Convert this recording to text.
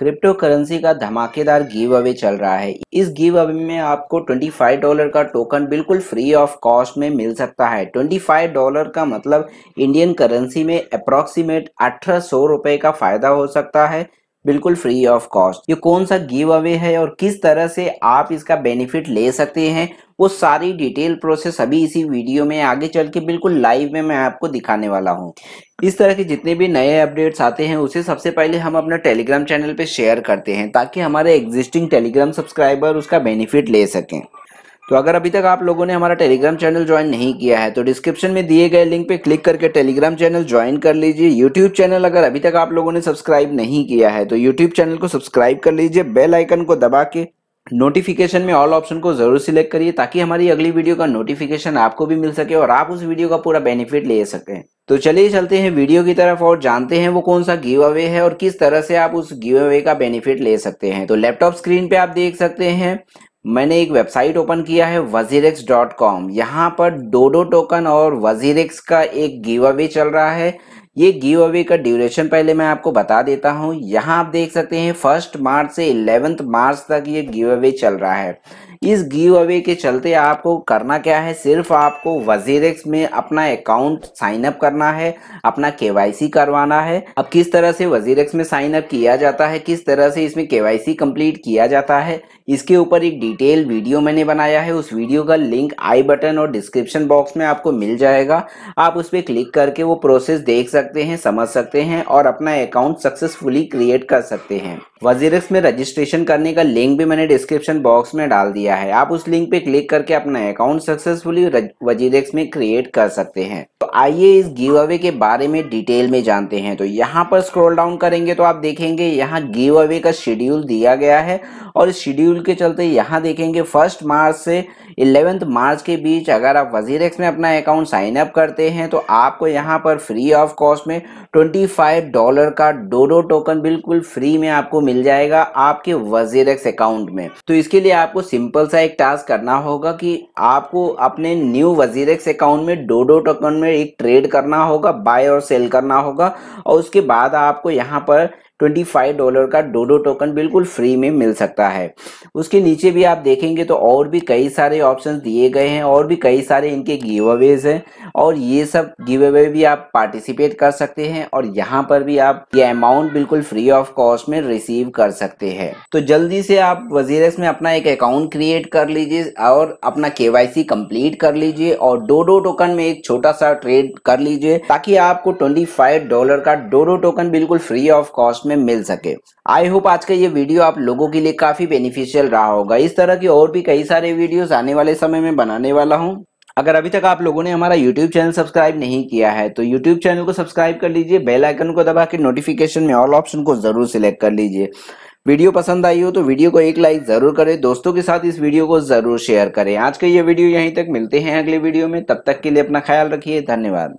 crypto currency का धमाकेदार give away चल रहा है इस गिव अवे में आपको 25 डॉलर का टोकन बिल्कुल फ्री ऑफ कॉस्ट में मिल सकता है 25 डॉलर का मतलब इंडियन करेंसी में अप्रोक्सीमेट अठारह सौ रुपये का फायदा हो सकता है बिल्कुल फ्री ऑफ कॉस्ट ये कौन सा गिव अवे है और किस तरह से आप इसका बेनिफिट ले सकते हैं वो सारी डिटेल प्रोसेस अभी इसी वीडियो में आगे चल के बिल्कुल लाइव में मैं आपको दिखाने वाला हूँ इस तरह के जितने भी नए अपडेट्स आते हैं उसे सबसे पहले हम अपना टेलीग्राम चैनल पे शेयर करते हैं ताकि हमारे एग्जिस्टिंग टेलीग्राम सब्सक्राइबर उसका बेनिफिट ले सकें तो अगर अभी तक आप लोगों ने हमारा टेलीग्राम चैनल ज्वाइन नहीं किया है तो डिस्क्रिप्शन में दिए गए लिंक पे क्लिक करके टेलीग्राम चैनल ज्वाइन कर लीजिए यूट्यूब चैनल अगर अभी तक आप लोगों ने सब्सक्राइब नहीं किया है तो यूट्यूब चैनल को सब्सक्राइब कर लीजिए बेल आइकन को दबा के नोटिफिकेशन में ऑल ऑप्शन को जरूर सिलेक्ट करिए ताकि हमारी अगली वीडियो का नोटिफिकेशन आपको भी मिल सके और आप उस वीडियो का पूरा बेनिफिट ले सकें तो चलिए चलते हैं वीडियो की तरफ और जानते हैं वो कौन सा गिव अवे है और किस तरह से आप उस गिव अवे का बेनिफिट ले सकते हैं तो लैपटॉप स्क्रीन पे आप देख सकते हैं मैंने एक वेबसाइट ओपन किया है वजीरेक्स डॉट कॉम यहाँ पर डोडो टोकन और वजीरेक्स का एक गिव अवे चल रहा है ये गिव अवे का ड्यूरेशन पहले मैं आपको बता देता हूँ यहाँ आप देख सकते हैं फर्स्ट मार्च से इलेवेंथ मार्च तक ये गिव अवे चल रहा है इस गिव अवे के चलते आपको करना क्या है सिर्फ आपको वजीरेक्स में अपना अकाउंट साइन अप करना है अपना के करवाना है अब किस तरह से वजीरेक्स में साइन अप किया जाता है किस तरह से इसमें के कंप्लीट किया जाता है इसके ऊपर एक डिटेल वीडियो मैंने बनाया है उस वीडियो का लिंक आई बटन और डिस्क्रिप्शन बॉक्स में आपको मिल जाएगा आप उस पर क्लिक करके वो प्रोसेस देख सकते सकते हैं समझ सकते हैं और अपना अकाउंट सक्सेसफुली क्रिएट कर सकते हैं वजीर में रजिस्ट्रेशन करने का लिंक भी मैंने डिस्क्रिप्शन बॉक्स में डाल दिया है आप उस लिंक पे क्लिक करके अपना अकाउंट सक्सेसफुली वजीर में क्रिएट कर सकते हैं तो आइए इस गिव अवे के बारे में डिटेल में जानते हैं तो यहाँ पर स्क्रोल डाउन करेंगे तो आप देखेंगे यहाँ गिव अवे का शेड्यूल दिया गया है और इस शेड्यूल के चलते यहाँ देखेंगे फर्स्ट मार्च से इलेवेंथ मार्च के बीच अगर आप वजीर में अपना अकाउंट साइन अप करते हैं तो आपको यहाँ पर फ्री ऑफ कॉस्ट कॉस्ट में 25 डॉलर का डोडो टोकन बिल्कुल फ्री में आपको मिल जाएगा आपके वजीर अकाउंट में तो इसके लिए आपको सिंपल सा एक टास्क करना होगा कि आपको अपने न्यू वजीर अकाउंट में डोडो टोकन में एक ट्रेड करना होगा बाय और सेल करना होगा और उसके बाद आपको यहाँ पर ट्वेंटी फाइव डॉलर का डोडो टोकन बिल्कुल फ्री में मिल सकता है उसके नीचे भी आप देखेंगे तो और भी कई सारे ऑप्शन दिए गए हैं और भी कई सारे इनके गिव अवेज हैं और ये सब गिव अवे भी आप पार्टिसिपेट कर सकते हैं और यहाँ पर भी आप ये अमाउंट बिल्कुल फ्री ऑफ कॉस्ट में रिसीव कर सकते हैं तो जल्दी से आप वजीरस में अपना एक अकाउंट क्रिएट कर लीजिए और अपना के कंप्लीट कर लीजिए और डोडो टोकन में एक छोटा सा ट्रेड कर लीजिए ताकि आपको ट्वेंटी डॉलर का डोडो टोकन बिल्कुल फ्री ऑफ कॉस्ट में मिल सके आई होप आज का ये वीडियो आप लोगों के लिए काफी बेनिफिशियल रहा होगा इस तरह की और भी कई सारे वीडियोस आने वाले समय में बनाने वाला हूँ अगर अभी तक आप लोगों ने हमारा YouTube चैनल सब्सक्राइब नहीं किया है तो YouTube चैनल को सब्सक्राइब कर लीजिए बेल आइकन को दबा के नोटिफिकेशन में ऑल ऑप्शन को जरूर सिलेक्ट कर लीजिए वीडियो पसंद आई हो तो वीडियो को एक लाइक जरूर करें दोस्तों के साथ इस वीडियो को जरूर शेयर करें आज का ये वीडियो यहीं तक मिलते हैं अगले वीडियो में तब तक के लिए अपना ख्याल रखिए धन्यवाद